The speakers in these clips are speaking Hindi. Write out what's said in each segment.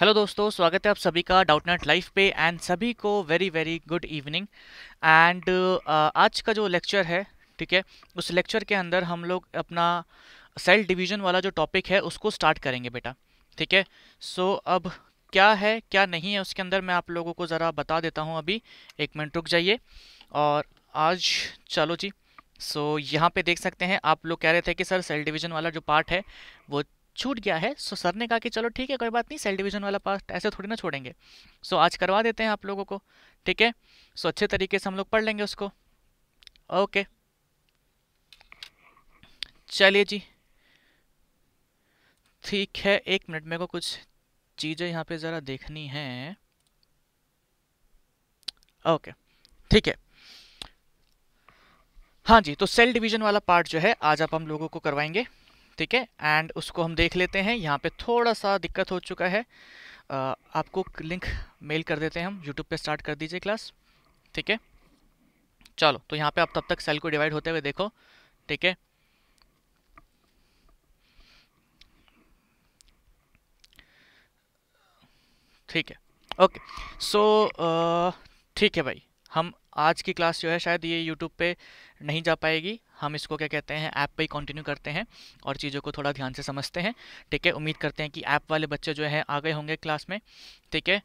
हेलो दोस्तों स्वागत है आप सभी का डाउट डाउटनेट लाइफ पे एंड सभी को very very good evening and आज का जो लेक्चर है ठीक है उस लेक्चर के अंदर हम लोग अपना सेल डिवीजन वाला जो टॉपिक है उसको स्टार्ट करेंगे बेटा ठीक है सो अब क्या है क्या नहीं है उसके अंदर मैं आप लोगों को ज़रा बता देता हूँ अभी एक मिनट रुक जाइए और आज चलो जी सो so, यहाँ पे देख सकते हैं आप लोग कह रहे थे कि सर सेल डिवीजन वाला जो पार्ट है वो छूट गया है सो सर ने कहा कि चलो ठीक है कोई बात नहीं सेल डिवीजन वाला पार्ट ऐसे थोड़ी ना छोड़ेंगे सो आज करवा देते हैं आप लोगों को ठीक है सो अच्छे तरीके से हम लोग पढ़ लेंगे उसको ओके चलिए जी ठीक है एक मिनट मेरे को कुछ चीज़ें यहाँ पे ज़रा देखनी है ओके ठीक है हाँ जी तो सेल डिवीजन वाला पार्ट जो है आज आप हम लोगों को करवाएंगे ठीक है एंड उसको हम देख लेते हैं यहाँ पे थोड़ा सा दिक्कत हो चुका है आपको लिंक मेल कर देते हैं हम यूट्यूब पे स्टार्ट कर दीजिए क्लास ठीक है चलो तो यहाँ पे आप तब तक सेल को डिवाइड होते हुए देखो ठीक है ठीक है ओके सो ठीक है भाई हम आज की क्लास जो है शायद ये यूट्यूब पे नहीं जा पाएगी हम इसको क्या कहते हैं ऐप पे ही कंटिन्यू करते हैं और चीज़ों को थोड़ा ध्यान से समझते हैं ठीक है उम्मीद करते हैं कि ऐप वाले बच्चे जो है आ गए होंगे क्लास में ठीक है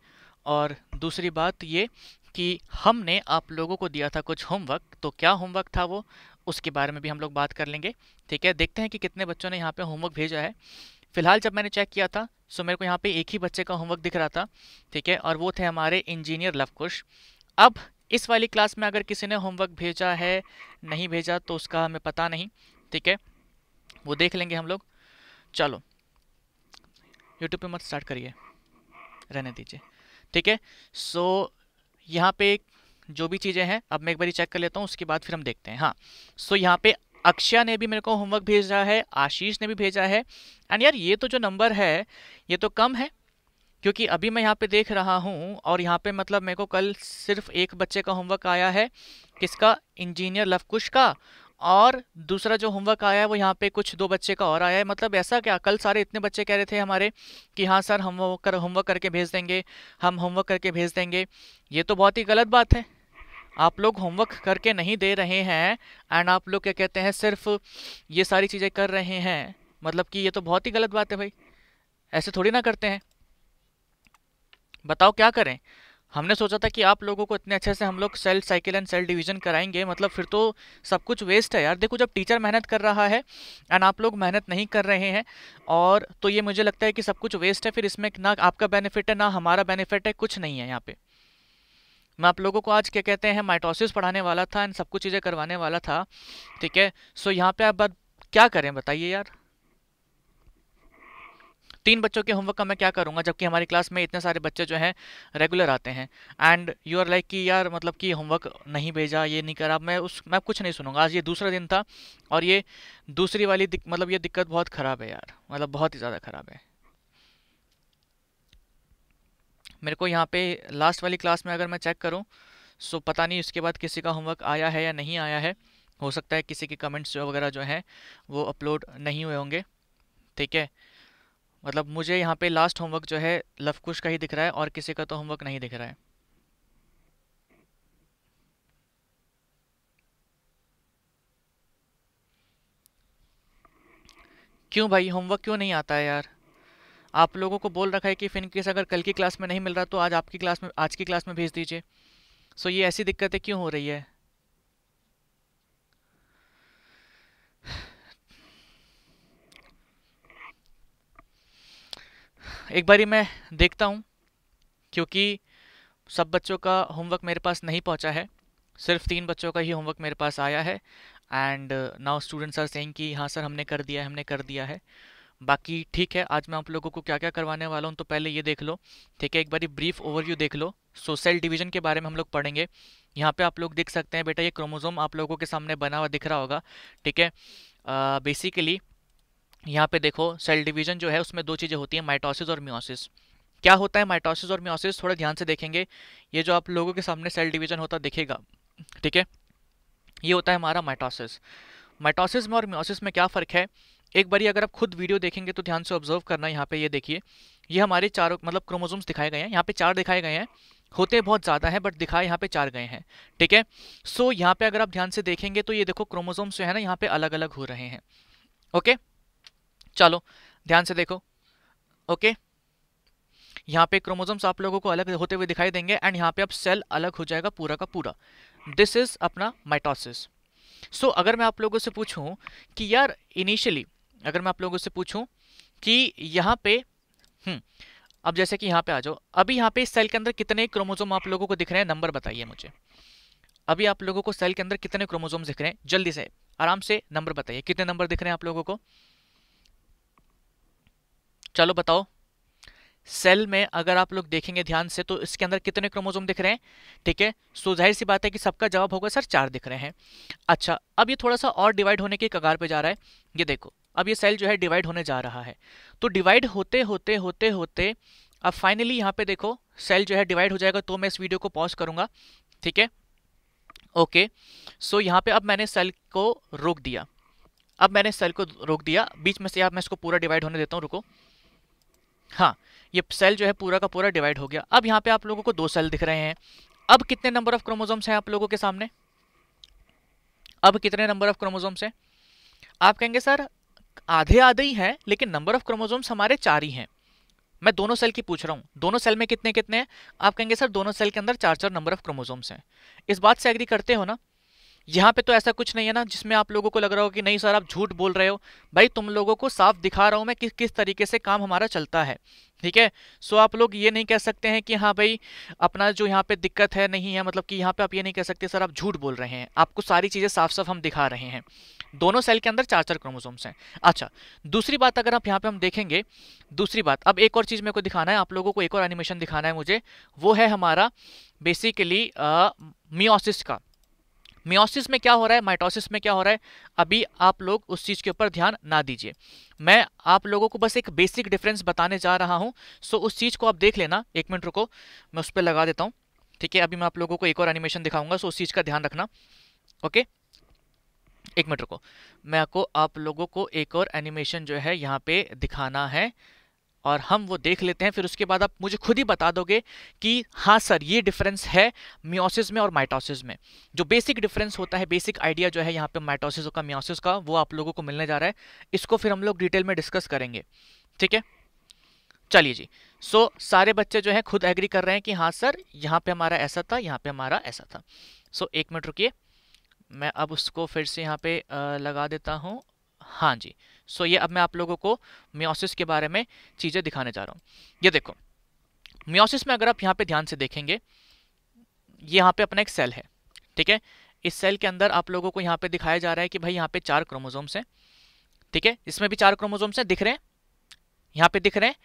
और दूसरी बात ये कि हमने आप लोगों को दिया था कुछ होमवर्क तो क्या होमवर्क था वो उसके बारे में भी हम लोग बात कर लेंगे ठीक है देखते हैं कि कितने बच्चों ने यहाँ पर होमवर्क भेजा है फिलहाल जब मैंने चेक किया था सो मेरे को यहाँ पे एक ही बच्चे का होमवर्क दिख रहा था ठीक है और वो थे हमारे इंजीनियर लवकुश अब इस वाली क्लास में अगर किसी ने होमवर्क भेजा है नहीं भेजा तो उसका हमें पता नहीं ठीक है वो देख लेंगे हम लोग चलो यूट्यूब पे मत स्टार्ट करिए रहने दीजिए ठीक है सो यहाँ पे जो भी चीज़ें हैं अब मैं एक बार चेक कर लेता हूँ उसके बाद फिर हम देखते हैं हाँ सो so, यहाँ पे अक्षय ने भी मेरे को होमवर्क भेजा है आशीष ने भी भेजा है एंड यार ये तो जो नंबर है ये तो कम है क्योंकि अभी मैं यहाँ पे देख रहा हूँ और यहाँ पे मतलब मेरे को कल सिर्फ एक बच्चे का होमवर्क आया है किसका इंजीनियर लवकुश का और दूसरा जो होमवर्क आया है वो यहाँ पे कुछ दो बच्चे का और आया है मतलब ऐसा क्या कल सारे इतने बच्चे कह रहे थे हमारे कि हाँ सर हम वो कर होमवर्क करके भेज देंगे हम होमवर्क करके भेज देंगे ये तो बहुत ही गलत बात है आप लोग होमवर्क करके नहीं दे रहे हैं एंड आप लोग क्या कहते हैं सिर्फ ये सारी चीज़ें कर रहे हैं मतलब कि ये तो बहुत ही गलत बात है भाई ऐसे थोड़ी ना करते हैं बताओ क्या करें हमने सोचा था कि आप लोगों को इतने अच्छे से हम लोग cell cycle and cell division कराएंगे मतलब फिर तो सब कुछ वेस्ट है यार देखो जब टीचर मेहनत कर रहा है एंड आप लोग मेहनत नहीं कर रहे हैं और तो ये मुझे लगता है कि सब कुछ वेस्ट है फिर इसमें ना आपका बेनिफिट है ना हमारा बेनिफिट है कुछ नहीं है यहाँ पर मैं आप लोगों को आज क्या कहते हैं माइटोसिस पढ़ाने वाला था एंड सब कुछ चीज़ें करवाने वाला था ठीक है सो यहाँ पर आप बात क्या करें बताइए यार तीन बच्चों के होमवर्क का मैं क्या करूँगा जबकि हमारी क्लास में इतने सारे बच्चे जो हैं रेगुलर आते हैं एंड यू आर लाइक कि यार मतलब कि होमवर्क नहीं भेजा ये नहीं करा मैं उस मैं कुछ नहीं सुनूंगा आज ये दूसरा दिन था और ये दूसरी वाली मतलब ये दिक्कत बहुत ख़राब है यार मतलब बहुत ही ज़्यादा ख़राब है मेरे को यहाँ पे लास्ट वाली क्लास में अगर मैं चेक करूँ सो पता नहीं उसके बाद किसी का होमवर्क आया है या नहीं आया है हो सकता है किसी के कमेंट्स वगैरह जो हैं वो अपलोड नहीं हुए होंगे ठीक है मतलब मुझे यहाँ पे लास्ट होमवर्क जो है लफकुश का ही दिख रहा है और किसी का तो होमवर्क नहीं दिख रहा है क्यों भाई होमवर्क क्यों नहीं आता है यार आप लोगों को बोल रखा है कि फिनकेस अगर कल की क्लास में नहीं मिल रहा तो आज आपकी क्लास में आज की क्लास में भेज दीजिए सो ये ऐसी दिक्कतें क्यों हो रही है एक बारी मैं देखता हूँ क्योंकि सब बच्चों का होमवर्क मेरे पास नहीं पहुँचा है सिर्फ तीन बच्चों का ही होमवर्क मेरे पास आया है and now students are saying कि हाँ सर हमने कर दिया है हमने कर दिया है बाकी ठीक है आज मैं आप लोगों को क्या क्या करवाने वाला हूँ तो पहले ये देख लो ठीक है एक बारी ब्रीफ ओवरव्यू देख लो सोशल डिवीजन के बारे में हम लोग पढ़ेंगे यहाँ पे आप लोग देख सकते हैं बेटा ये क्रोमोजोम आप लोगों के सामने बना हुआ दिख रहा होगा ठीक है बेसिकली यहाँ पे देखो सेल डिवीजन जो है उसमें दो चीज़ें होती हैं माइटोसिस और म्योसिस क्या होता है माइटोसिस और म्योसिस थोड़ा ध्यान से देखेंगे ये जो आप लोगों के सामने सेल डिवीजन होता दिखेगा ठीक है ये होता है हमारा माइटोसिस माइटोसिस में और म्योसिस में क्या फ़र्क है एक बारी अगर आप खुद वीडियो देखेंगे तो ध्यान से ऑब्जर्व करना यहाँ पर ये देखिए ये हमारे चारों मतलब क्रोमोजोम्स दिखाए गए हैं यहाँ पे चार दिखाए गए हैं होते बहुत ज़्यादा है बट दिखाए यहाँ पे चार गए हैं ठीक है सो यहाँ पर अगर आप ध्यान से देखेंगे तो ये देखो क्रोमोजोम्स जो है ना यहाँ पे अलग अलग हो रहे हैं ओके okay? चलो ध्यान से देखो ओके यहाँ पे क्रोमोजोम्स आप लोगों को अलग होते हुए दिखाई देंगे एंड यहाँ पे अब सेल अलग हो जाएगा पूरा का पूरा दिस इज़ अपना माइटोसिस सो so, अगर मैं आप लोगों से पूछूँ कि यार इनिशियली अगर मैं आप लोगों से पूछूँ कि यहाँ पे हम्म, अब जैसे कि यहाँ पे आ जाओ अभी यहाँ पे सेल के अंदर कितने क्रोमोजोम आप लोगों को दिख रहे हैं नंबर बताइए मुझे अभी आप लोगों को सेल के अंदर कितने क्रोमोजोम दिख रहे हैं जल्दी से आराम से नंबर बताइए कितने नंबर दिख रहे हैं आप लोगों को चलो बताओ सेल में अगर आप लोग देखेंगे ध्यान से तो इसके अंदर कितने क्रोमोजोम दिख रहे हैं ठीक है सो जाहिर सी बात है कि सबका जवाब होगा सर चार दिख रहे हैं अच्छा अब ये थोड़ा सा और डिवाइड होने के कगार पे जा रहा है ये देखो अब ये सेल जो है डिवाइड होने जा रहा है तो डिवाइड होते होते होते होते अब फाइनली यहाँ पे देखो सेल जो है डिवाइड हो जाएगा तो मैं इस वीडियो को पॉज करूँगा ठीक है ओके सो यहाँ पे अब मैंने सेल को रोक दिया अब मैंने सेल को रोक दिया बीच में से आप मैं इसको पूरा डिवाइड होने देता हूँ रुको हाँ ये सेल जो है पूरा का पूरा डिवाइड हो गया अब यहाँ पे आप लोगों को दो सेल दिख रहे हैं अब कितने नंबर ऑफ क्रोमोजोम्स हैं आप लोगों के सामने अब कितने नंबर ऑफ क्रोमोजोम्स हैं आप कहेंगे सर आधे आधे ही हैं लेकिन नंबर ऑफ क्रोमोजोम्स हमारे चार ही हैं मैं दोनों सेल की पूछ रहा हूँ दोनों सेल में कितने कितने हैं आप कहेंगे सर दोनों सेल के अंदर चार चार नंबर ऑफ क्रोमोजोम्स हैं इस बात से एग्री करते हो ना यहाँ पे तो ऐसा कुछ नहीं है ना जिसमें आप लोगों को लग रहा हो कि नहीं सर आप झूठ बोल रहे हो भाई तुम लोगों को साफ दिखा रहा हूँ मैं किस किस तरीके से काम हमारा चलता है ठीक है सो आप लोग ये नहीं कह सकते हैं कि हाँ भाई अपना जो यहाँ पे दिक्कत है नहीं है मतलब कि यहाँ पे आप ये नहीं कह सकते सर आप झूठ बोल रहे हैं आपको सारी चीज़ें साफ साफ हम दिखा रहे हैं दोनों सेल के अंदर चार चार क्रोमोसोम्स हैं अच्छा दूसरी बात अगर आप यहाँ पे हम देखेंगे दूसरी बात अब एक और चीज़ मेरे को दिखाना है आप लोगों को एक और एनिमेशन दिखाना है मुझे वो है हमारा बेसिकली मियोसिस का मियोसिस में क्या हो रहा है माइटोसिस में क्या हो रहा है अभी आप लोग उस चीज़ के ऊपर ध्यान ना दीजिए मैं आप लोगों को बस एक बेसिक डिफरेंस बताने जा रहा हूँ सो उस चीज़ को आप देख लेना एक मिनट रुको मैं उस पर लगा देता हूँ ठीक है अभी मैं आप लोगों को एक और एनिमेशन दिखाऊंगा सो उस चीज़ का ध्यान रखना ओके एक मिनट रुको मैं आपको आप लोगों को एक और एनिमेशन जो है यहाँ पे दिखाना है और हम वो देख लेते हैं फिर उसके बाद आप मुझे खुद ही बता दोगे कि हाँ सर ये डिफरेंस है मियोसिस में और माइटोसिस में जो बेसिक डिफरेंस होता है बेसिक आइडिया जो है यहाँ पे माइटोसिस का मियोसिस का वो आप लोगों को मिलने जा रहा है इसको फिर हम लोग डिटेल में डिस्कस करेंगे ठीक है चलिए जी सो सारे बच्चे जो हैं खुद एग्री कर रहे हैं कि हाँ सर यहाँ पर हमारा ऐसा था यहाँ पर हमारा ऐसा था सो एक मिनट रुकी मैं अब उसको फिर से यहाँ पर लगा देता हूँ हाँ जी सो ये अब मैं आप लोगों को म्योसिस के बारे में चीज़ें दिखाने जा रहा हूँ ये देखो म्योसिस में अगर आप यहाँ पे ध्यान से देखेंगे ये यहाँ पे अपना एक सेल है ठीक है इस सेल के अंदर आप लोगों को यहाँ पे दिखाया जा रहा है कि भाई यहाँ पे चार क्रोमोजोम्स हैं ठीक है इसमें भी चार क्रोमोजोम्स हैं दिख रहे हैं यहाँ पे दिख रहे हैं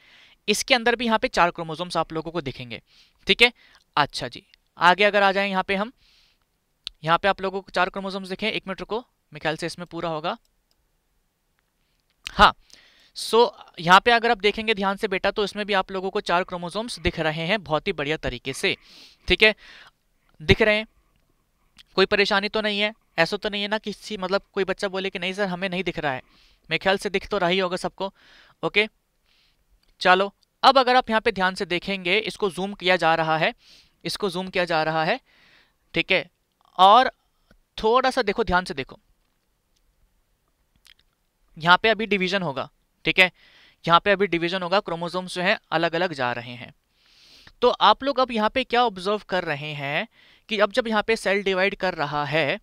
इसके अंदर भी यहाँ पे चार क्रोमोजोम्स आप लोगों को दिखेंगे ठीक है अच्छा जी आगे अगर आ जाए यहाँ पे हम यहाँ पे आप लोगों को चार क्रोमोजोम्स दिखे एक मिनट रुको मेरे ख्याल से इसमें पूरा होगा हाँ सो so, यहाँ पे अगर आप देखेंगे ध्यान से बेटा तो इसमें भी आप लोगों को चार क्रोमोसोम्स दिख रहे हैं बहुत ही बढ़िया तरीके से ठीक है दिख रहे हैं कोई परेशानी तो नहीं है ऐसा तो नहीं है ना किसी मतलब कोई बच्चा बोले कि नहीं सर हमें नहीं दिख रहा है मेरे ख्याल से दिख तो रहा ही होगा सबको ओके चलो अब अगर आप यहाँ पे ध्यान से देखेंगे इसको जूम किया जा रहा है इसको जूम किया जा रहा है ठीक है और थोड़ा सा देखो ध्यान से देखो यहाँ पे अभी डिवीजन होगा ठीक है यहाँ पे अभी डिवीजन होगा क्रोमोसोम्स जो है अलग अलग जा रहे हैं तो आप लोग अब यहाँ पे क्या ऑब्जर्व कर रहे हैं कि अब जब यहाँ पे सेल डिवाइड कर रहा है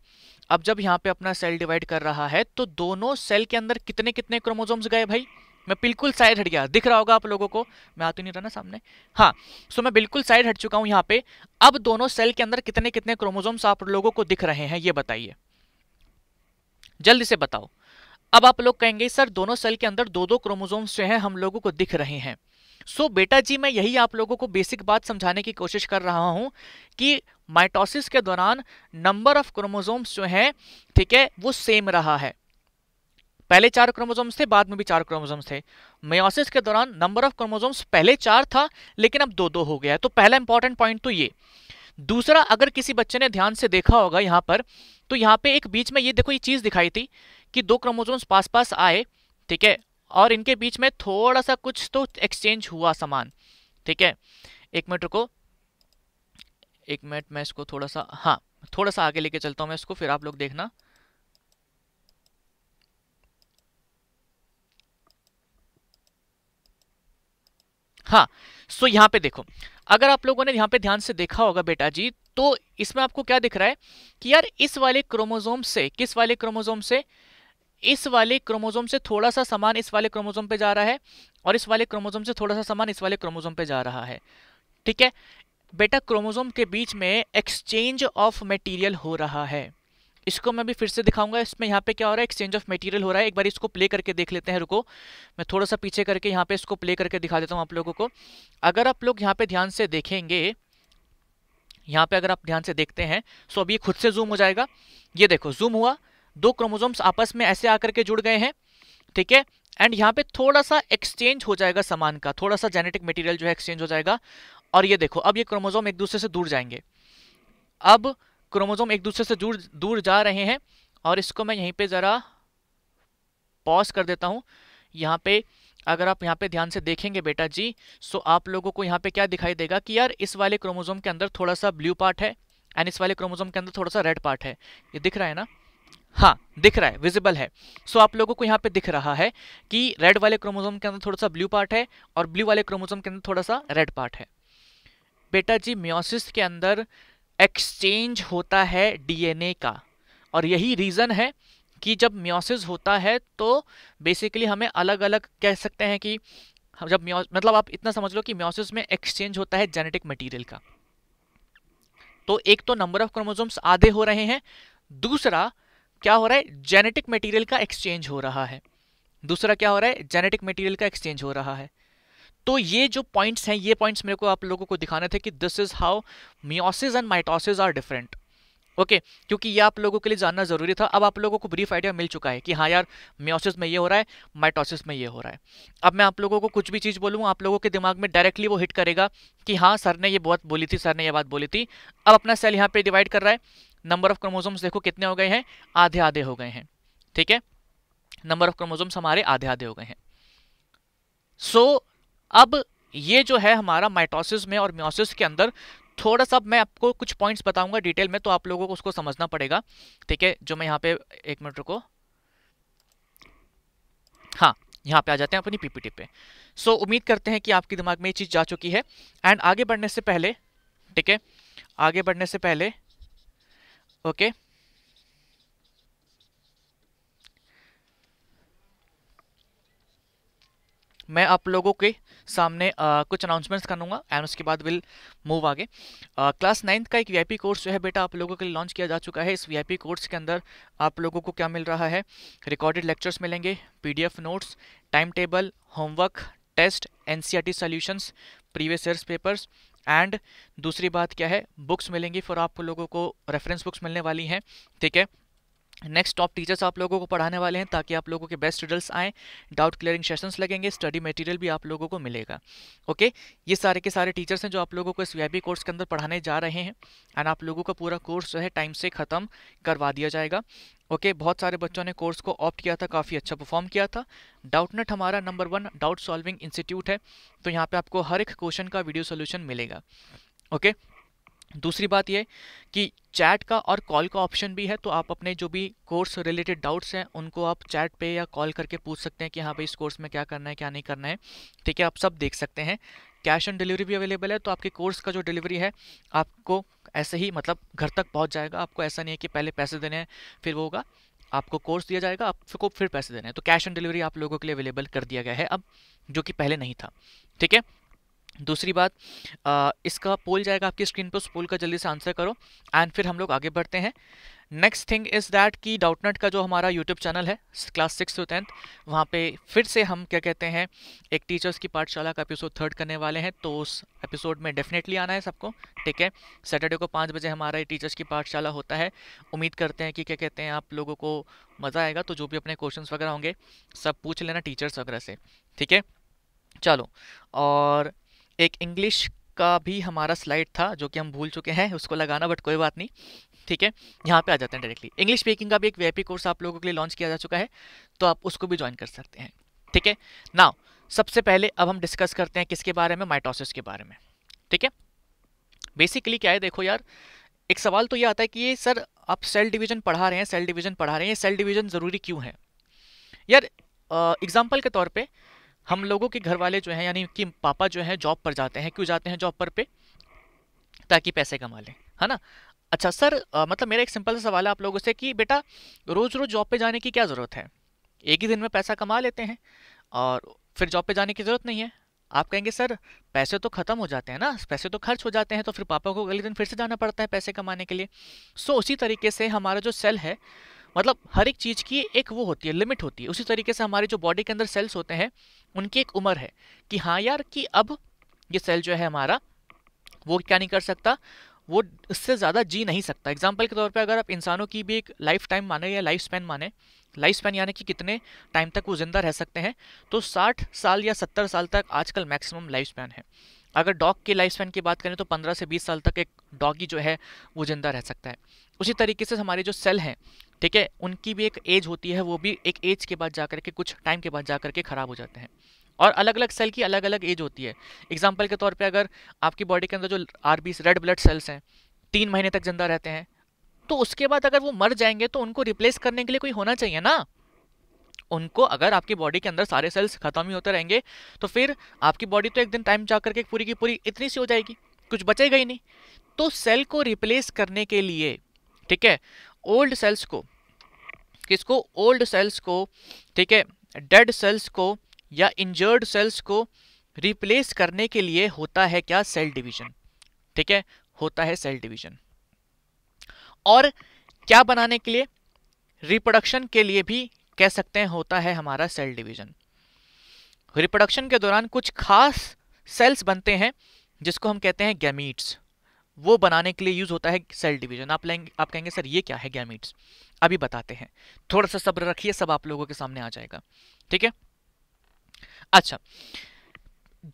अब जब यहाँ पे अपना सेल डिवाइड कर रहा है तो दोनों सेल के अंदर कितने कितने क्रोमोजोम्स गए भाई मैं बिल्कुल साइड हट गया दिख रहा होगा आप लोगों को मैं आ तो नहीं रहा ना सामने हाँ सो मैं बिल्कुल साइड हट चुका हूँ यहाँ पे अब दोनों सेल के अंदर कितने कितने क्रोमोजोम्स आप लोगों को दिख रहे हैं ये बताइए जल्दी से बताओ अब आप लोग कहेंगे सर दोनों सेल के अंदर दो दो क्रोमोजोम्स जो है हम लोगों को दिख रहे हैं सो so, बेटा जी मैं यही आप लोगों को बेसिक बात समझाने की कोशिश कर रहा हूं कि माइटोसिस के दौरान नंबर ऑफ क्रोमोजोम्स जो है ठीक है वो सेम रहा है पहले चार क्रोमोजोम्स थे बाद में भी चार क्रोमोजोम्स थे मेयोसिस के दौरान नंबर ऑफ क्रोमोजोम्स पहले चार था लेकिन अब दो दो हो गया है तो पहला इंपॉर्टेंट पॉइंट तो ये दूसरा अगर किसी बच्चे ने ध्यान से देखा होगा यहाँ पर तो यहाँ पे एक बीच में ये देखो ये चीज़ दिखाई थी कि दो क्रोमोजोम्स पास पास आए ठीक है और इनके बीच में थोड़ा सा कुछ तो एक्सचेंज हुआ सामान ठीक है एक मिनट रुको एक मिनट मैं इसको थोड़ा सा हाँ थोड़ा सा आगे लेके चलता हूँ मैं इसको फिर आप लोग देखना हाँ सो यहाँ पे देखो अगर आप लोगों ने यहाँ पे ध्यान से देखा होगा बेटा जी तो इसमें आपको क्या दिख रहा है कि यार इस वाले क्रोमोजोम से किस वाले क्रोमोजोम से इस वाले क्रोमोजोम से थोड़ा सा सामान इस वाले क्रोमोजोम पे जा रहा है और इस वाले क्रोमोजोम से थोड़ा सा सामान इस वाले क्रोमोजोम पे जा रहा है ठीक है बेटा क्रोमोजोम के बीच में एक्सचेंज ऑफ मटेरियल हो रहा है इसको मैं भी फिर से दिखाऊंगा इसमें यहाँ पे क्या हो रहा है एक्सचेंज ऑफ मटेरियल हो रहा है एक बार इसको प्ले करके देख लेते हैं रुको मैं थोड़ा सा पीछे करके यहाँ पे इसको प्ले करके दिखा देता हूँ आप लोगों को अगर आप लोग यहाँ पे ध्यान से देखेंगे यहाँ पे अगर आप ध्यान से देखते हैं सो तो अब ये खुद से जूम हो जाएगा ये देखो जूम हुआ दो क्रोमोजोम्स आपस में ऐसे आकर के जुड़ गए हैं ठीक है एंड यहाँ पे थोड़ा सा एक्सचेंज हो जाएगा सामान का थोड़ा सा जेनेटिक मटेरियल जो है एक्सचेंज हो जाएगा और ये देखो अब ये क्रोमोजोम एक दूसरे से दूर जाएंगे अब क्रोमोजोम एक दूसरे से दूर दूर जा रहे हैं और इसको मैं यहीं पे ज़रा पॉज कर देता हूँ यहाँ पे अगर आप यहाँ पे ध्यान से देखेंगे बेटा जी सो आप लोगों को यहाँ पे क्या दिखाई देगा कि यार इस वाले क्रोमोजोम के अंदर थोड़ा सा ब्लू पार्ट है एंड इस वाले क्रोमोजोम के अंदर थोड़ा सा रेड पार्ट है ये दिख रहा है ना हाँ दिख रहा है विजिबल है सो so, आप लोगों को यहाँ पे दिख रहा है कि रेड वाले क्रोमोसोम के अंदर थोड़ा सा ब्लू पार्ट है और ब्लू वाले क्रोमोसोम के अंदर थोड़ा सा रेड पार्ट है बेटा जी म्योसिस के अंदर एक्सचेंज होता है डीएनए का और यही रीज़न है कि जब म्योसिस होता है तो बेसिकली हमें अलग अलग कह सकते हैं कि जब म्योस मतलब आप इतना समझ लो कि म्योसिस में एक्सचेंज होता है जेनेटिक मटीरियल का तो एक तो नंबर ऑफ क्रोमोजोम्स आधे हो रहे हैं दूसरा क्या हो रहा है जेनेटिक मटेरियल का एक्सचेंज हो रहा है दूसरा क्या हो रहा है जेनेटिक मटेरियल का एक्सचेंज हो रहा है तो ये जो पॉइंट्स हैं ये पॉइंट्स मेरे को आप लोगों को दिखाने थे कि this is how meiosis and mitosis are different okay क्योंकि ये आप लोगों के लिए जानना जरूरी था अब आप लोगों को ब्रीफ आइडिया मिल चुका है कि हाँ यार मियोसिस में ये हो रहा है माइटोसिस में ये हो रहा है अब मैं आप लोगों को कुछ भी चीज़ बोलूँ आप लोगों के दिमाग में डायरेक्टली वो हिट करेगा कि हाँ सर ने ये बहुत बोली थी सर ने ये बात बोली थी अब अपना सेल यहाँ पर डिवाइड कर रहा है नंबर ऑफ क्रोमोजोम्स देखो कितने हो गए हैं आधे आधे हो गए हैं ठीक है नंबर ऑफ क्रोमोजोम्स हमारे आधे आधे हो गए हैं सो so, अब ये जो है हमारा माइटोसिस में और म्योसिस के अंदर थोड़ा सा मैं आपको कुछ पॉइंट्स बताऊंगा डिटेल में तो आप लोगों को उसको समझना पड़ेगा ठीक है जो मैं यहाँ पे एक मिनट रुको हाँ यहाँ पे आ जाते हैं अपनी पीपीटी पे सो so, उम्मीद करते हैं कि आपके दिमाग में ये चीज़ जा चुकी है एंड आगे बढ़ने से पहले ठीक है आगे बढ़ने से पहले ओके मैं आप लोगों के सामने आ, कुछ अनाउंसमेंट्स करूँगा एंड उसके बाद विल मूव आगे आ, क्लास नाइन्थ का एक वीआईपी कोर्स जो है बेटा आप लोगों के लिए लॉन्च किया जा चुका है इस वीआईपी कोर्स के अंदर आप लोगों को क्या मिल रहा है रिकॉर्डेड लेक्चर्स मिलेंगे PDF notes time table homework test N C R T previous years papers and दूसरी बात क्या है बुक्स मिलेंगी फॉर आप लोगों को रेफरेंस बुक्स मिलने वाली हैं ठीक है नेक्स्ट टॉप टीचर्स आप लोगों को पढ़ाने वाले हैं ताकि आप लोगों के बेस्ट रिजल्ट आएँ डाउट क्लियरिंग सेशंस लगेंगे स्टडी मटेरियल भी आप लोगों को मिलेगा ओके ये सारे के सारे टीचर्स हैं जो आप लोगों को इस वी कोर्स के अंदर पढ़ाने जा रहे हैं एंड आप लोगों का पूरा कोर्स जो है टाइम से ख़त्म करवा दिया जाएगा ओके बहुत सारे बच्चों ने कोर्स को ऑप्ट किया था काफ़ी अच्छा परफॉर्म किया था डाउटनेट हमारा number one doubt solving institute है तो यहाँ पर आपको हर एक क्वेश्चन का वीडियो सोल्यूशन मिलेगा ओके okay? दूसरी बात यह कि चैट का और कॉल का ऑप्शन भी है तो आप अपने जो भी कोर्स रिलेटेड डाउट्स हैं उनको आप चैट पे या कॉल करके पूछ सकते हैं कि हाँ भाई इस कोर्स में क्या करना है क्या नहीं करना है ठीक है आप सब देख सकते हैं कैश ऑन डिलीवरी भी अवेलेबल है तो आपके कोर्स का जो डिलीवरी है आपको ऐसे ही मतलब घर तक पहुँच जाएगा आपको ऐसा नहीं है कि पहले पैसे देने हैं फिर वो होगा आपको कोर्स दिया जाएगा आपको फिर पैसे देने हैं तो कैश ऑन डिलीवरी आप लोगों के लिए अवेलेबल कर दिया गया है अब जो कि पहले नहीं था ठीक है दूसरी बात आ, इसका पोल जाएगा आपकी स्क्रीन पर उस पोल का जल्दी से आंसर करो एंड फिर हम लोग आगे बढ़ते हैं नेक्स्ट थिंग इज़ दैट कि डाउटनेट का जो हमारा यूट्यूब चैनल है क्लास सिक्स टू टेंथ वहाँ पे फिर से हम क्या कहते हैं एक टीचर्स की पाठशाला का एपिसोड थर्ड करने वाले हैं तो उस एपिसोड में डेफिनेटली आना है सबको ठीक है सैटरडे को पाँच बजे हमारा टीचर्स की पाठशाला होता है उम्मीद करते हैं कि क्या कहते हैं आप लोगों को मज़ा आएगा तो जो भी अपने क्वेश्चन वगैरह होंगे सब पूछ लेना टीचर्स वगैरह से ठीक है चलो और एक इंग्लिश का भी हमारा स्लाइड था जो कि हम भूल चुके हैं उसको लगाना बट कोई बात नहीं ठीक है यहाँ पे आ जाते हैं डायरेक्टली इंग्लिश स्पीकिंग का भी एक वी कोर्स आप लोगों के लिए लॉन्च किया जा चुका है तो आप उसको भी ज्वाइन कर सकते हैं ठीक है नाउ सबसे पहले अब हम डिस्कस करते हैं किसके बारे में माइटोसिस के बारे में ठीक है बेसिकली क्या है देखो यार एक सवाल तो ये आता है कि ये सर आप सेल डिवीजन पढ़ा रहे हैं सेल डिवीजन पढ़ा रहे हैं सेल डिवीजन ज़रूरी क्यों है यार एग्जाम्पल के तौर पर हम लोगों के घर वाले जो हैं यानी कि पापा जो हैं जॉब पर जाते हैं क्यों जाते हैं जॉब पर पे ताकि पैसे कमा लें है ना अच्छा सर आ, मतलब मेरा एक सिंपल सा सवाल है आप लोगों से कि बेटा रोज़ रोज़ जॉब पे जाने की क्या ज़रूरत है एक ही दिन में पैसा कमा लेते हैं और फिर जॉब पे जाने की ज़रूरत नहीं है आप कहेंगे सर पैसे तो ख़त्म हो जाते हैं ना पैसे तो खर्च हो जाते हैं तो फिर पापा को अगले दिन फिर से जाना पड़ता है पैसे कमाने के लिए सो उसी तरीके से हमारा जो सेल है मतलब हर एक चीज़ की एक वो होती है लिमिट होती है उसी तरीके से हमारे जो बॉडी के अंदर सेल्स होते हैं उनकी एक उम्र है कि हाँ यार कि अब ये सेल जो है हमारा वो क्या नहीं कर सकता वो इससे ज़्यादा जी नहीं सकता एग्जाम्पल के तौर पर अगर आप इंसानों की भी एक लाइफ टाइम माने या लाइफ स्पैन माने लाइफ स्पैन यानी कि कितने टाइम तक वो ज़िंदा रह सकते हैं तो 60 साल या 70 साल तक आजकल मैक्सिमम लाइफ स्पैन है अगर डॉग के लाइफ स्पैन की बात करें तो 15 से 20 साल तक एक डॉगी जो है वो ज़िंदा रह सकता है उसी तरीके से हमारे जो सेल हैं ठीक है उनकी भी एक एज होती है वो भी एक एज के बाद जा करके कुछ टाइम के बाद जा करके ख़राब हो जाते हैं और अलग अलग सेल की अलग अलग एज होती है एग्जाम्पल के तौर पर अगर आपकी बॉडी के अंदर जो आर रेड ब्लड सेल्स हैं तीन महीने तक जिंदा रहते हैं तो उसके बाद अगर वो मर जाएंगे तो उनको रिप्लेस करने के लिए कोई होना चाहिए ना उनको अगर आपकी बॉडी के अंदर सारे सेल्स खत्म ही होते रहेंगे तो फिर आपकी बॉडी तो एक दिन टाइम जा करके पूरी की पूरी इतनी सी हो जाएगी कुछ बचेगा ही नहीं तो सेल को रिप्लेस करने के लिए ठीक है ओल्ड सेल्स को किसको ओल्ड सेल्स को ठीक है डेड सेल्स को या इंजर्ड सेल्स को रिप्लेस करने के लिए होता है क्या सेल डिवीजन ठीक है होता है सेल डिवीजन और क्या बनाने के लिए रिप्रोडक्शन के लिए भी कह सकते हैं होता है हमारा सेल डिवीजन रिप्रोडक्शन के दौरान कुछ खास सेल्स बनते हैं जिसको हम कहते हैं गैमीट्स वो बनाने के लिए यूज़ होता है सेल डिवीजन आप लेंगे आप कहेंगे सर ये क्या है गैमीट्स अभी बताते हैं थोड़ा सा सब्र रखिए सब आप लोगों के सामने आ जाएगा ठीक है अच्छा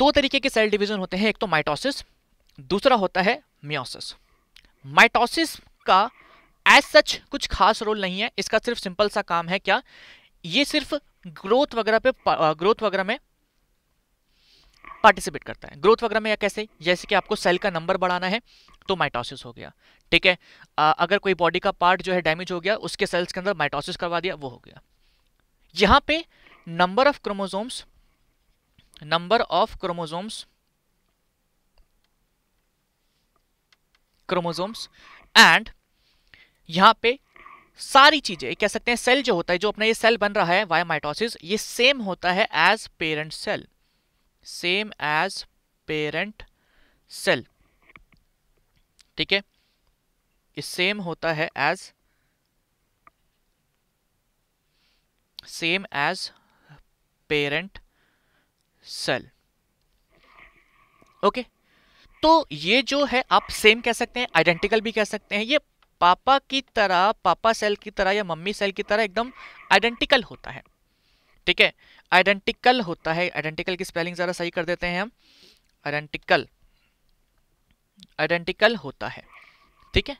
दो तरीके के सेल डिवीजन होते हैं एक तो माइटोसिस दूसरा होता है मियोसिस माइटोसिस का एज सच कुछ खास रोल नहीं है इसका सिर्फ सिंपल सा काम है क्या ये सिर्फ ग्रोथ वगैरह पे ग्रोथ uh, वगैरह में पार्टिसिपेट करता है ग्रोथ वगैरह में या कैसे जैसे कि आपको सेल का नंबर बढ़ाना है तो माइटोसिस हो गया ठीक है आ, अगर कोई बॉडी का पार्ट जो है डैमेज हो गया उसके सेल्स के अंदर माइटोसिस करवा दिया वो हो गया यहां पे number of chromosomes number of chromosomes chromosomes and यहां पे सारी चीज़ें कह सकते हैं सेल जो होता है जो अपना ये सेल बन रहा है वाया माइटोसिस ये सेम होता है as parent cell same as parent cell ठीक है सेम होता है as same as parent cell okay तो ये जो है आप सेम कह सकते हैं आइडेंटिकल भी कह सकते हैं ये पापा की तरह पापा सेल की तरह या मम्मी सेल की तरह एकदम आइडेंटिकल होता है ठीक है आइडेंटिकल होता है आइडेंटिकल की स्पेलिंग ज़रा सही कर देते हैं हम आइडेंटिकल आइडेंटिकल होता है ठीक है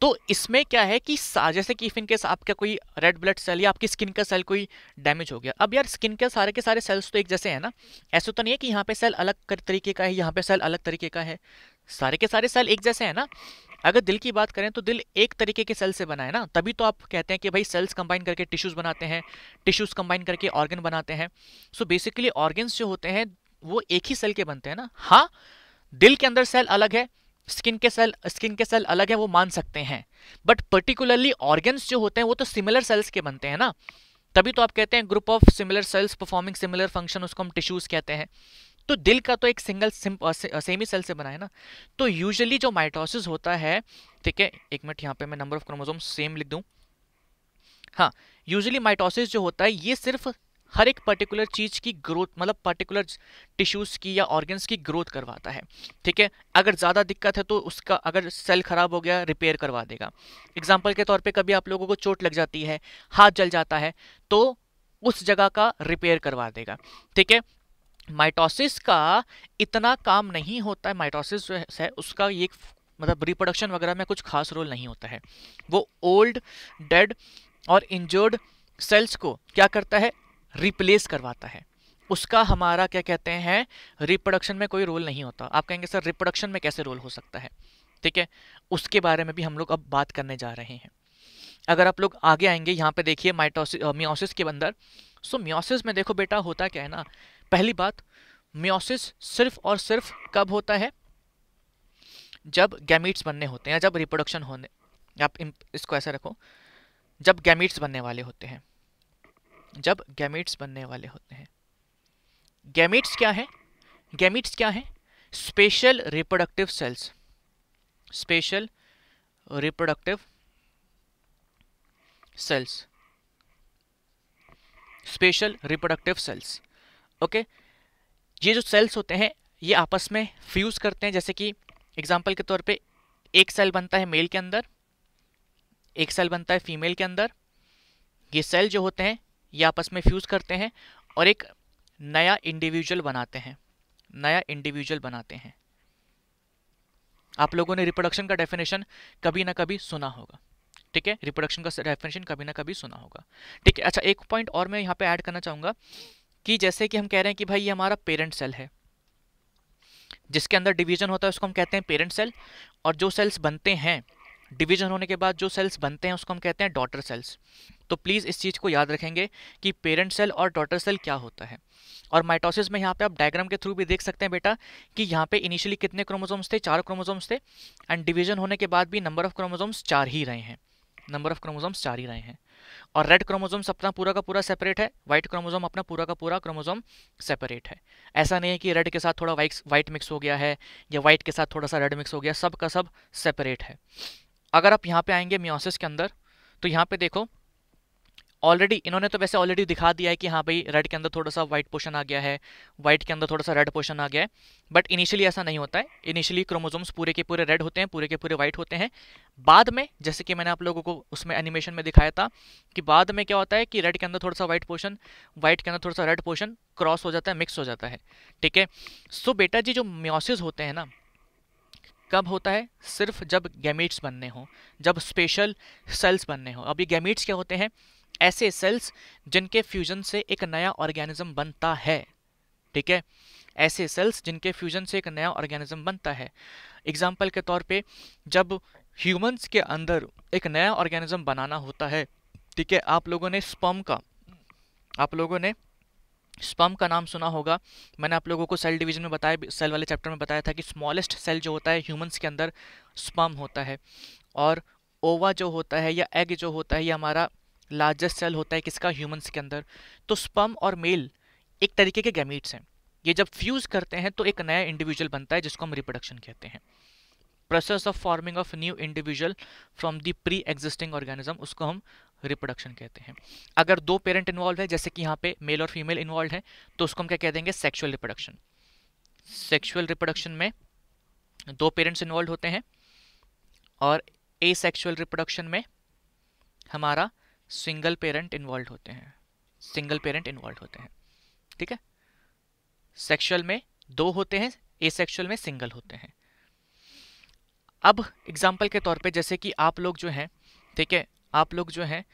तो इसमें क्या है कि जैसे कि इन केस आपका कोई रेड ब्लड सेल या आपकी स्किन का सेल कोई डैमेज हो गया अब यार स्किन के सारे के सारे सेल्स तो एक जैसे हैं ना ऐसे तो नहीं है कि यहाँ पे सेल अलग तरीके का है यहाँ पे सेल अलग तरीके का है सारे के सारे सेल एक जैसे हैं ना अगर दिल की बात करें तो दिल एक तरीके के सेल से बना है ना तभी तो आप कहते हैं कि भाई सेल्स कंबाइन करके टिश्यूज़ बनाते हैं टिश्यूज़ कंबाइन करके ऑर्गन बनाते हैं सो बेसिकली ऑर्गन्स जो होते हैं वो एक ही सेल के बनते हैं ना हाँ दिल के अंदर सेल अलग है स्किन के सेल स्किन के सेल अलग है वो मान सकते हैं बट पर्टिकुलरली ऑर्गन्स जो होते हैं वो तो सिमिलर सेल्स के बनते हैं ना तभी तो आप कहते हैं group of similar cells performing similar function उसको हम टिश्यूज़ कहते हैं तो दिल का तो एक सिंगल सेमी सेल से बना है ना तो यूजली जो माइटोसिस होता है ठीक है एक मिनट यहाँ पे मैं नंबर ऑफ क्रोमोजोम सेम लिख दूँ हाँ यूजली माइटोसिस जो होता है ये सिर्फ हर एक पर्टिकुलर चीज़ की ग्रोथ मतलब पर्टिकुलर टिश्यूज़ की या ऑर्गन्स की ग्रोथ करवाता है ठीक है अगर ज़्यादा दिक्कत है तो उसका अगर सेल ख़राब हो गया रिपेयर करवा देगा एग्जाम्पल के तौर पे कभी आप लोगों को चोट लग जाती है हाथ जल जाता है तो उस जगह का रिपेयर करवा देगा ठीक है माइटोसिस का इतना काम नहीं होता है माइटोसिस जो है उसका ये मतलब रिप्रोडक्शन वगैरह में कुछ खास रोल नहीं होता है वो ओल्ड डेड और इंजर्ड सेल्स को क्या करता है रिप्लेस करवाता है उसका हमारा क्या कहते हैं रिप्रोडक्शन में कोई रोल नहीं होता आप कहेंगे सर रिप्रोडक्शन में कैसे रोल हो सकता है ठीक है उसके बारे में भी हम लोग अब बात करने जा रहे हैं अगर आप लोग आगे आएंगे यहाँ पे देखिए माइटोसिस म्योसिस के अंदर सो म्योसिस में देखो बेटा होता क्या है ना पहली बात म्योसिस सिर्फ और सिर्फ कब होता है जब गैमिट्स बनने होते हैं जब रिप्रोडक्शन होने आप इसको ऐसा रखो जब गैमिट्स बनने वाले होते हैं जब गैमिट्स बनने वाले होते हैं गैमिट्स क्या है गैमिट्स क्या है special reproductive cells special reproductive cells special reproductive cells okay ये जो सेल्स होते हैं ये आपस में फ्यूज़ करते हैं जैसे कि एग्जाम्पल के तौर पर एक सेल बनता है मेल के अंदर एक सेल बनता है फीमेल के अंदर ये सेल जो होते हैं ये आपस में फ्यूज़ करते हैं और एक नया इंडिविजुअल बनाते हैं नया इंडिविजुअल बनाते हैं आप लोगों ने रिप्रोडक्शन का डेफिनेशन कभी ना कभी सुना होगा ठीक है रिप्रोडक्शन का डेफिनेशन कभी ना कभी सुना होगा ठीक है अच्छा एक पॉइंट और मैं यहाँ पे ऐड करना चाहूँगा कि जैसे कि हम कह रहे हैं कि भाई ये हमारा पेरेंट सेल है जिसके अंदर डिवीजन होता है उसको हम कहते हैं पेरेंट सेल और जो सेल्स बनते हैं डिवीजन होने के बाद जो सेल्स बनते हैं उसको हम कहते हैं डॉटर सेल्स तो प्लीज़ इस चीज़ को याद रखेंगे कि पेरेंट सेल और डॉटर सेल क्या होता है और माइटोसिस में यहाँ पे आप डायग्राम के थ्रू भी देख सकते हैं बेटा कि यहाँ पे इनिशियली कितने क्रोमोजोम्स थे चार क्रोमोजोम्स थे एंड डिवीजन होने के बाद भी नंबर ऑफ क्रोमोजोम्स चार ही रहे हैं नंबर ऑफ क्रोमोजोम्स चार ही रहे हैं और रेड क्रोमोजोम्स अपना पूरा का पूरा सेपरेट है व्हाइट क्रोमोजोम अपना पूरा का पूरा क्रोमोजोम सेपरेट है ऐसा नहीं है कि रेड के साथ थोड़ा वाइट वाइट मिक्स हो गया है या वाइट के साथ थोड़ा सा रेड मिक्स हो गया सब का सब सेपरेट है अगर आप यहाँ पे आएंगे म्योसिस के अंदर तो यहाँ पे देखो ऑलरेडी इन्होंने तो वैसे ऑलरेडी दिखा दिया है कि हाँ भाई रेड के अंदर थोड़ा सा व्हाइट पोर्शन आ गया है वाइट के अंदर थोड़ा सा रेड पोर्शन आ गया है बट इनिशियली ऐसा नहीं होता है इनिशियली क्रोमोजोम्स पूरे के पूरे रेड होते हैं पूरे के पूरे वाइट होते हैं बाद में जैसे कि मैंने आप लोगों को उसमें एनिमेशन में दिखाया था कि बाद में क्या होता है कि रेड के अंदर थोड़ा सा वाइट पोर्शन वाइट के अंदर थोड़ा सा रेड पोर्शन क्रॉस हो जाता है मिक्स हो जाता है ठीक है सो बेटा जी जो म्योसिस होते हैं ना कब होता है सिर्फ जब गैमेट्स बनने हों जब स्पेशल सेल्स बनने हों अभी गैमिट्स गैमेट्स क्या होते हैं ऐसे सेल्स जिनके फ्यूजन से एक नया ऑर्गेनिज्म बनता है ठीक है ऐसे सेल्स जिनके फ्यूजन से एक नया ऑर्गेनिज्म बनता है एग्जाम्पल के तौर पे जब ह्यूमंस के अंदर एक नया ऑर्गेनिज्म बनाना होता है ठीक है आप लोगों ने स्पम का आप लोगों ने स्पम का नाम सुना होगा मैंने आप लोगों को सेल डिवीजन में बताया सेल वाले चैप्टर में बताया था कि स्मॉलेस्ट सेल जो होता है ह्यूमंस के अंदर स्पम होता है और ओवा जो होता है या एग जो होता है या हमारा लार्जेस्ट सेल होता है किसका ह्यूमंस के अंदर तो स्पम और मेल एक तरीके के गैमीट्स हैं ये जब फ्यूज़ करते हैं तो एक नया इंडिविजुअल बनता है जिसको हम रिप्रोडक्शन कहते हैं process of forming of new individual from the pre existing organism उसको हम रिप्रोडक्शन कहते हैं अगर दो पेरेंट इन्वॉल्व है जैसे कि यहाँ पे मेल और फीमेल इन्वॉल्व है तो उसको हम क्या कह देंगे सेक्शुअल रिप्रोडक्शन सेक्शुअल रिप्रोडक्शन में दो पेरेंट्स इन्वॉल्व होते हैं और ए सेक्शुअल रिप्रोडक्शन में हमारा सिंगल पेरेंट इन्वॉल्व होते हैं सिंगल पेरेंट इन्वॉल्व होते हैं ठीक है सेक्शुअल में दो होते हैं ए सेक्शुअल में सिंगल होते हैं अब एग्जाम्पल के तौर पे जैसे कि आप लोग जो हैं ठीक है आप लोग जो हैं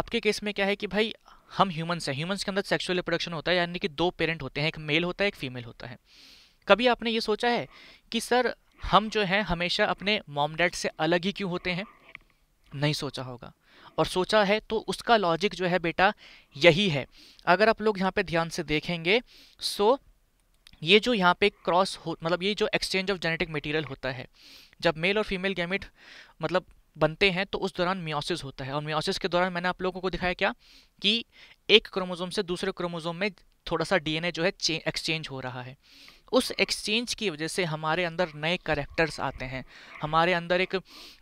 आपके केस में क्या है कि भाई हम ह्यूमंस हैं ह्यूमंस के अंदर सेक्सुअल रिप्रोडक्शन होता है यानी कि दो पेरेंट होते हैं एक मेल होता है एक फीमेल होता है कभी आपने ये सोचा है कि सर हम जो हैं हमेशा अपने मॉम डैड से अलग ही क्यों होते हैं नहीं सोचा होगा और सोचा है तो उसका लॉजिक जो है बेटा यही है अगर आप लोग यहाँ पे ध्यान से देखेंगे सो ये जो यहाँ पे क्रॉस हो मतलब ये जो एक्सचेंज ऑफ जेनेटिक मटेरियल होता है जब मेल और फीमेल गैमिट मतलब बनते हैं तो उस दौरान मियोसिस होता है और मियोसिस के दौरान मैंने आप लोगों को दिखाया क्या कि एक क्रोमोजोम से दूसरे क्रोमोजोम में थोड़ा सा डीएनए जो है एक्सचेंज हो रहा है उस एक्सचेंज की वजह से हमारे अंदर नए करेक्टर्स आते हैं हमारे अंदर एक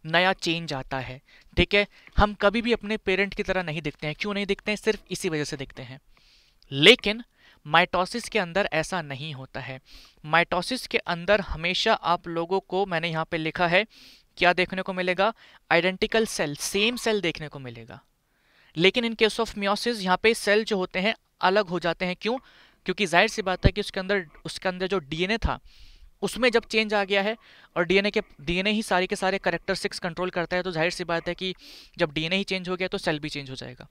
नया चेंज आता है ठीक है हम कभी भी अपने पेरेंट की तरह नहीं दिखते हैं क्यों नहीं दिखते हैं सिर्फ इसी वजह से दिखते हैं लेकिन माइटोसिस के अंदर ऐसा नहीं होता है माइटोसिस के अंदर हमेशा आप लोगों को मैंने यहाँ पे लिखा है क्या देखने को मिलेगा आइडेंटिकल सेल सेम सेल देखने को मिलेगा लेकिन इन केस ऑफ म्योसिस यहाँ पे सेल जो होते हैं अलग हो जाते हैं क्यों क्योंकि जाहिर सी बात है कि उसके अंदर उसके अंदर जो डीएनए था उसमें जब चेंज आ गया है और डीएनए के डीएनए ही सारे के सारे करेक्टर सिक्स कंट्रोल करता है तो जाहिर सी बात है कि जब डीएनए ही चेंज हो गया तो सेल भी चेंज हो जाएगा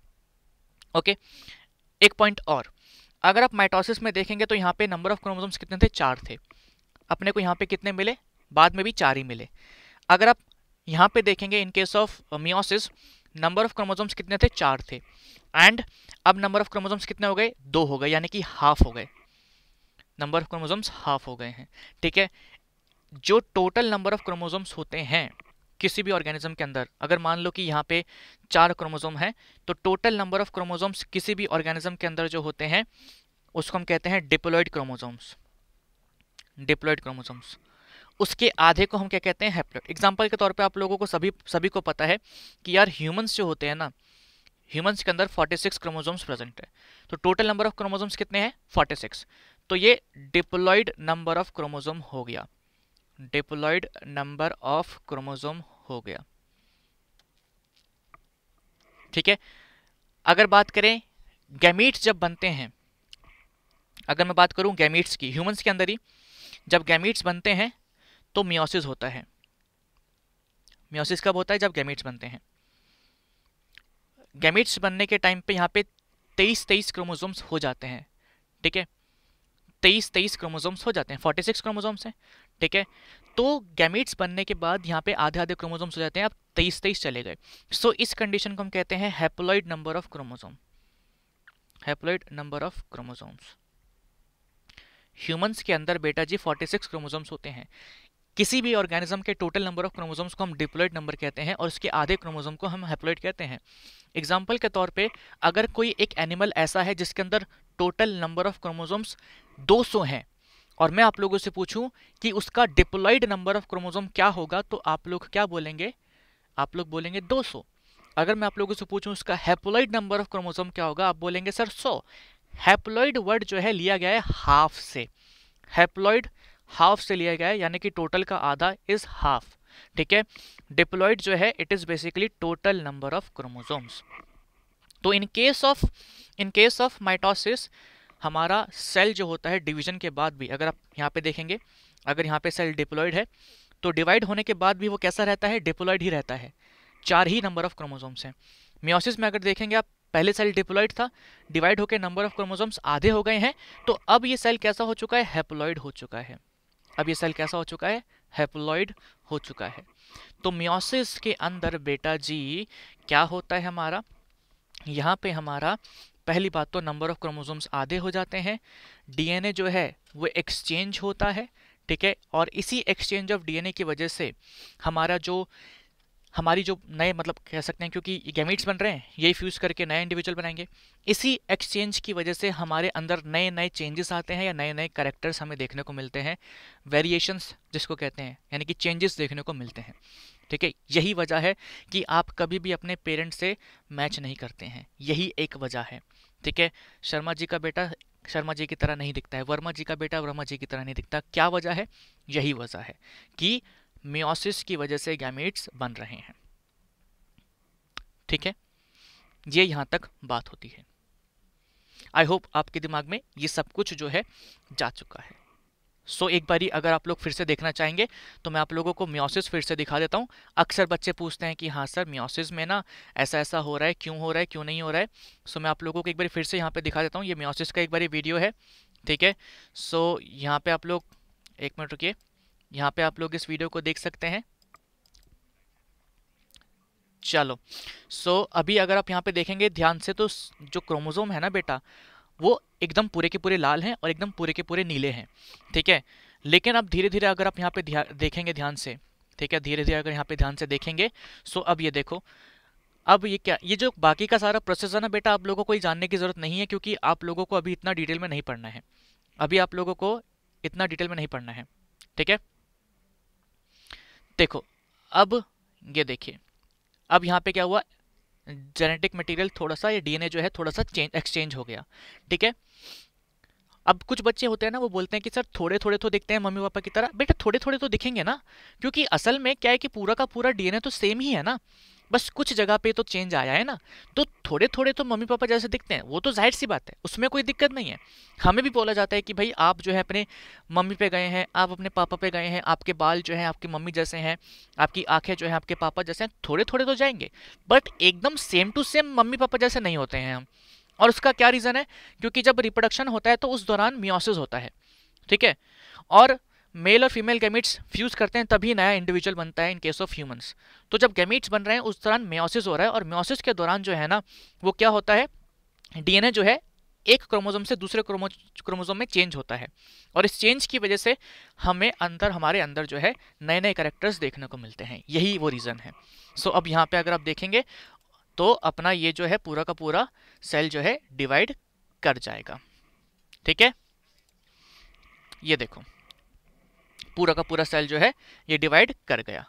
ओके एक पॉइंट और अगर आप माइटोसिस में देखेंगे तो यहाँ पे नंबर ऑफ क्रोमोसोम्स कितने थे चार थे अपने को यहाँ पे कितने मिले बाद में भी चार ही मिले अगर आप यहाँ पे देखेंगे in case of meiosis number of chromosomes कितने थे चार थे एंड अब नंबर ऑफ क्रोमोजोम्स कितने हो गए दो हो गए यानी कि हाफ हो गए नंबर ऑफ क्रोमोजोम्स हाफ हो गए हैं ठीक है जो टोटल नंबर ऑफ क्रोमोजोम्स होते हैं किसी भी ऑर्गेनिज्म के अंदर अगर मान लो कि यहाँ पे चार क्रोमोजोम हैं तो टोटल नंबर ऑफ क्रोमोजोम्स किसी भी ऑर्गेनिज्म के अंदर जो होते हैं उसको हम कहते हैं डिप्लोइड क्रोमोजोम्स डिप्लोइड क्रोमोजोम्स उसके आधे को हम क्या कहते हैं हैप्लॉइड एग्जाम्पल के तौर पे आप लोगों को सभी सभी को पता है कि यार ह्यूमन्स जो होते हैं ना ह्यूमन्स के अंदर 46 क्रोमोजोम प्रेजेंट है तो टोटल नंबर ऑफ क्रोमोजोम कितने हैं 46 तो ये डिप्लॉइड नंबर ऑफ क्रोमोजोम हो गया डिप्लॉइड नंबर ऑफ क्रोमोजोम हो गया ठीक है अगर बात करें गैमीट्स जब बनते हैं अगर मैं बात करूं गैमीट्स की ह्यूमंस के अंदर ही जब गैमीट्स बनते हैं तो मियोसिस होता है मियोसिस कब होता है जब गैमीट्स बनते हैं गैमिट्स बनने के टाइम पे यहाँ पे तेईस तेईस क्रोमोजोम्स हो जाते हैं ठीक है तेईस तेईस क्रोमोजोम्स हो जाते हैं फोर्टी सिक्स क्रोमोजोम्स हैं ठीक है तो गैमिट्स बनने के बाद यहाँ पे आधे आधे क्रोमोजोम्स हो जाते हैं अब तेईस तेईस चले गए सो so, इस कंडीशन को हम कहते हैं haploid number of chromosome haploid number of chromosomes humans के अंदर बेटा जी 46 क्रोमोसोम्स होते हैं किसी भी ऑर्गेनिज्म के टोटल नंबर ऑफ क्रोमोजोम्स को हम डिप्लोइड नंबर कहते हैं और उसके आधे क्रोमोजोम को हम हेप्लोइड कहते हैं एग्जाम्पल के तौर पे अगर कोई एक एनिमल ऐसा है जिसके अंदर टोटल नंबर ऑफ दो 200 हैं और मैं आप लोगों से पूछूं कि उसका डिप्लॉयड नंबर ऑफ क्रोमोजोम क्या होगा तो आप लोग क्या बोलेंगे आप लोग बोलेंगे 200 अगर मैं आप लोगों से पूछूं उसका हैप्लॉइड नंबर ऑफ क्रोमोजोम क्या होगा आप बोलेंगे सर 100 हैप्लॉइड वर्ड जो है लिया गया है हाफ से हैप्लॉइड हाफ से लिया गया है यानी कि टोटल का आधा इज हाफ ठीक है डिप्लॉइड जो है it is basically total number of chromosomes तो in case of in case of mitosis हमारा सेल जो होता है डिवीजन के बाद भी अगर आप यहाँ पे देखेंगे अगर यहाँ पे सेल डिप्लॉयड है तो डिवाइड होने के बाद भी वो कैसा रहता है डिप्लॉयड ही रहता है चार ही नंबर ऑफ क्रोमोजोम्स हैं म्योसिस में अगर देखेंगे आप पहले सेल डिप्लॉयड था डिवाइड होकर नंबर ऑफ क्रोमोजोम्स आधे हो गए हैं तो अब ये सेल कैसा हो चुका है हेप्लॉयड हो चुका है अब ये सेल कैसा हो चुका है हेप्लॉइड हो चुका है तो म्योसिस के अंदर बेटा जी क्या होता है हमारा यहाँ पे हमारा पहली बात तो नंबर ऑफ क्रोमोसोम्स आधे हो जाते हैं डीएनए जो है वो एक्सचेंज होता है ठीक है और इसी एक्सचेंज ऑफ डीएनए की वजह से हमारा जो हमारी जो नए मतलब कह सकते हैं क्योंकि गैमिट्स बन रहे हैं ये फ्यूज़ करके नए इंडिविजुअल बनाएंगे इसी एक्सचेंज की वजह से हमारे अंदर नए नए चेंजेस आते हैं या नए नए करेक्टर्स हमें देखने को मिलते हैं वेरिएशंस जिसको कहते हैं यानी कि चेंजेस देखने को मिलते हैं ठीक है यही वजह है कि आप कभी भी अपने पेरेंट्स से मैच नहीं करते हैं यही एक वजह है ठीक है शर्मा जी का बेटा शर्मा जी की तरह नहीं दिखता है वर्मा जी का बेटा वर्मा जी की तरह नहीं दिखता क्या वजह है यही वजह है कि मियोसिस की वजह से गैमेट्स बन रहे हैं ठीक है ये यहाँ तक बात होती है आई होप आपके दिमाग में ये सब कुछ जो है जा चुका है सो so, एक बारी अगर आप लोग फिर से देखना चाहेंगे तो मैं आप लोगों को म्योसिस फिर से दिखा देता हूँ अक्सर बच्चे पूछते हैं कि हाँ सर म्योसिस में ना ऐसा ऐसा हो रहा है क्यों हो रहा है क्यों नहीं हो रहा है सो so, मैं आप लोगों को एक बार फिर से यहाँ पे दिखा देता हूँ ये म्योसिस का एक बारी वीडियो है ठीक है सो so, यहाँ पे आप लोग एक मिनट रुकिए यहाँ पे आप लोग इस वीडियो को देख सकते हैं चलो सो so, अभी अगर आप यहाँ पे देखेंगे ध्यान से तो जो क्रोमोजोम है ना बेटा वो एकदम पूरे के पूरे लाल हैं और एकदम पूरे के पूरे नीले हैं ठीक है लेकिन अब धीरे धीरे अगर आप यहाँ पे ध्या, देखेंगे ध्यान से ठीक है धीरे धीरे अगर यहाँ पे ध्यान से देखेंगे सो अब ये देखो अब ये क्या ये जो बाकी का सारा प्रोसेस है ना बेटा आप लोगों को ही जानने की ज़रूरत नहीं है क्योंकि आप लोगों को अभी इतना डिटेल में नहीं पढ़ना है अभी आप लोगों को इतना डिटेल में नहीं पढ़ना है ठीक है देखो अब ये देखिए अब यहाँ पे क्या हुआ जेनेटिक मटेरियल थोड़ा सा ये डीएनए जो है थोड़ा सा चेंज एक्सचेंज हो गया ठीक है अब कुछ बच्चे होते हैं ना वो बोलते हैं कि सर थोड़े थोड़े तो दिखते हैं मम्मी पापा की तरह बेटा थोड़े थोड़े तो दिखेंगे ना क्योंकि असल में क्या है कि पूरा का पूरा डीएनए तो सेम ही है ना बस कुछ जगह पे तो चेंज आया है ना तो थोड़े थोड़े तो मम्मी पापा जैसे दिखते हैं वो तो जाहिर सी बात है उसमें कोई दिक्कत नहीं है हमें भी बोला जाता है कि भाई आप जो है अपने मम्मी पे गए हैं आप अपने पापा पे गए हैं आपके बाल जो है आपकी मम्मी जैसे हैं आपकी आंखें जो है आपके पापा जैसे हैं थोड़े थोड़े तो जाएंगे बट एकदम same to same mummy papa जैसे नहीं होते हैं हम और उसका क्या रीज़न है क्योंकि जब रिप्रोडक्शन होता है तो उस दौरान मियोसिस होता है ठीक है और मेल और फीमेल गैमिट्स फ्यूज करते हैं तभी नया इंडिविजुअल बनता है इन केस ऑफ ह्यूमंस तो जब गैमिट्स बन रहे हैं उस दौरान म्योसिस हो रहा है और म्योसिस के दौरान जो है ना वो क्या होता है डीएनए जो है एक क्रोमोजोम से दूसरे क्रोमो क्रोमोजोम में चेंज होता है और इस चेंज की वजह से हमें अंदर हमारे अंदर जो है नए नए करेक्टर्स देखने को मिलते हैं यही वो रीज़न है सो अब यहाँ पे अगर आप देखेंगे तो अपना ये जो है पूरा का पूरा सेल जो है डिवाइड कर जाएगा ठीक है ये देखो पूरा का पूरा सेल जो है ये डिवाइड कर गया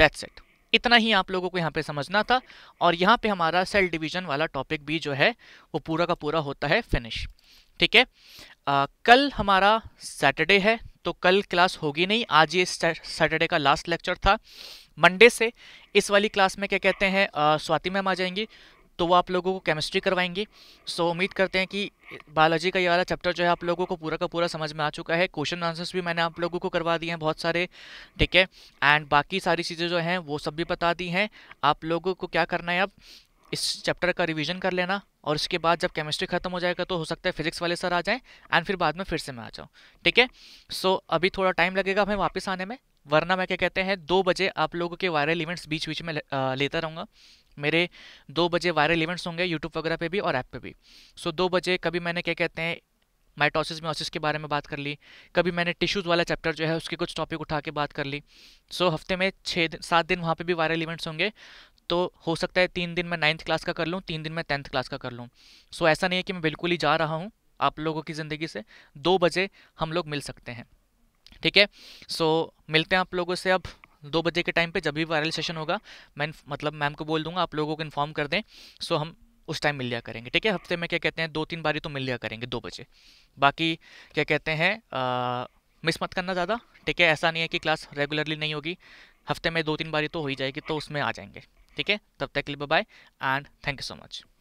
दैट सेट इतना ही आप लोगों को यहाँ पे समझना था और यहाँ पे हमारा सेल डिवीजन वाला टॉपिक भी जो है वो पूरा का पूरा होता है फिनिश ठीक है कल हमारा सैटरडे है तो कल क्लास होगी नहीं आज ये सैटरडे का लास्ट लेक्चर था मंडे से इस वाली क्लास में क्या कहते हैं स्वाति मैम आ जाएंगी तो वो आप लोगों को केमिस्ट्री करवाएंगे सो उम्मीद करते हैं कि बायोलॉजी का ये वाला चैप्टर जो है आप लोगों को पूरा का पूरा समझ में आ चुका है क्वेश्चन आंसर्स भी मैंने आप लोगों को करवा दिए हैं बहुत सारे ठीक है एंड बाकी सारी चीज़ें जो हैं वो सब भी बता दी हैं आप लोगों को क्या करना है अब इस चैप्टर का रिविज़न कर लेना और उसके बाद जब केमिस्ट्री खत्म हो जाएगा तो हो सकता है फिजिक्स वाले सर आ जाएँ एंड फिर बाद में फिर से मैं आ जाऊँ ठीक है सो अभी थोड़ा टाइम लगेगा हमें वापस आने में वरना मैं क्या कहते हैं दो बजे आप लोगों के वायरल इवेंट्स बीच बीच में लेता रहूँगा मेरे दो बजे वायरल इवेंट्स होंगे यूट्यूब वगैरह पे भी और ऐप पे भी सो so, दो बजे कभी मैंने क्या कहते हैं माइटोसिस मोसिस के बारे में बात कर ली कभी मैंने टिश्यूज़ वाला चैप्टर जो है उसके कुछ टॉपिक उठा के बात कर ली सो so, हफ्ते में छः दिन सात दिन वहाँ पे भी वायरल इवेंट्स होंगे तो हो सकता है तीन दिन मैं नाइन्थ क्लास का कर लूँ तीन दिन मैं टेंथ क्लास का कर लूँ सो so, ऐसा नहीं है कि मैं बिल्कुल ही जा रहा हूँ आप लोगों की ज़िंदगी से दो बजे हम लोग मिल सकते हैं ठीक है सो so, मिलते हैं आप लोगों से अब दो बजे के टाइम पे जब भी वायरल सेशन होगा मैं मतलब मैम को बोल दूंगा आप लोगों को इन्फॉर्म कर दें सो हम उस टाइम मिल लिया करेंगे ठीक है हफ्ते में क्या कहते हैं दो तीन बारी तो मिल लिया करेंगे दो बजे बाकी क्या कहते हैं मिस मत करना ज़्यादा ठीक है ऐसा नहीं है कि क्लास रेगुलरली नहीं होगी हफ्ते में दो तीन बारी तो हो ही जाएगी तो उसमें आ जाएंगे ठीक है तब तक के लिए bye and thank you so much